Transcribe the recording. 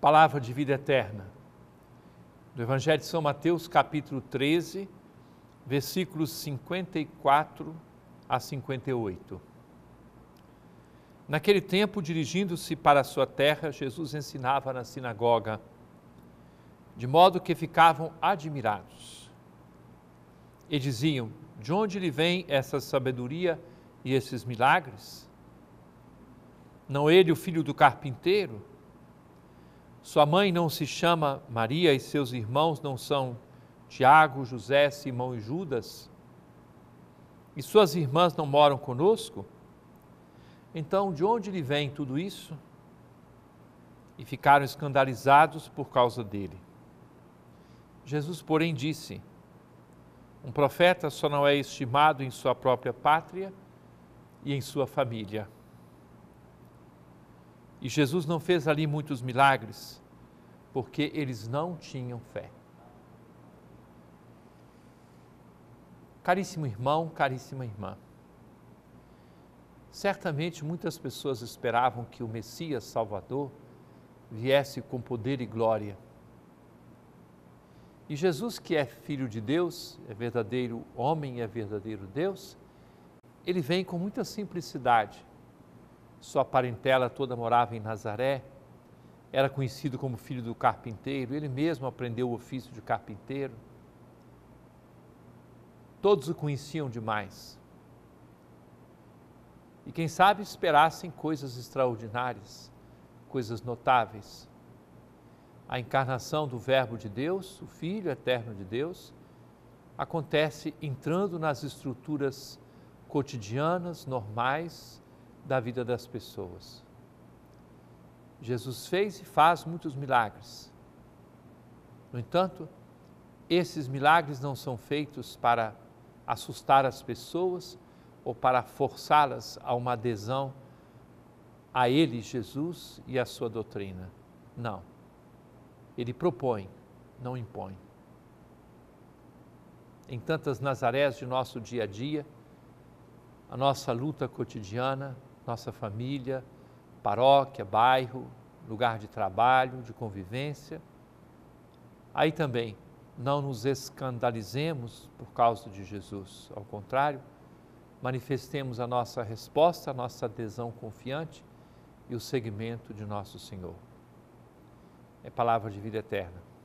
palavra de vida eterna. Do Evangelho de São Mateus, capítulo 13, versículos 54 a 58. Naquele tempo, dirigindo-se para a sua terra, Jesus ensinava na sinagoga, de modo que ficavam admirados. E diziam: De onde lhe vem essa sabedoria e esses milagres? Não ele o filho do carpinteiro? Sua mãe não se chama Maria e seus irmãos não são Tiago, José, Simão e Judas? E suas irmãs não moram conosco? Então, de onde lhe vem tudo isso? E ficaram escandalizados por causa dele. Jesus, porém, disse: Um profeta só não é estimado em sua própria pátria e em sua família. E Jesus não fez ali muitos milagres, porque eles não tinham fé. Caríssimo irmão, caríssima irmã, certamente muitas pessoas esperavam que o Messias Salvador viesse com poder e glória. E Jesus, que é filho de Deus, é verdadeiro homem, é verdadeiro Deus, ele vem com muita simplicidade sua parentela toda morava em Nazaré, era conhecido como filho do carpinteiro, ele mesmo aprendeu o ofício de carpinteiro. Todos o conheciam demais. E quem sabe esperassem coisas extraordinárias, coisas notáveis. A encarnação do Verbo de Deus, o Filho eterno de Deus, acontece entrando nas estruturas cotidianas, normais, da vida das pessoas. Jesus fez e faz muitos milagres. No entanto, esses milagres não são feitos para assustar as pessoas ou para forçá-las a uma adesão a Ele, Jesus, e à sua doutrina. Não. Ele propõe, não impõe. Em tantas Nazarés de nosso dia a dia, a nossa luta cotidiana, nossa família, paróquia, bairro, lugar de trabalho, de convivência. Aí também, não nos escandalizemos por causa de Jesus, ao contrário, manifestemos a nossa resposta, a nossa adesão confiante e o seguimento de nosso Senhor. É palavra de vida eterna.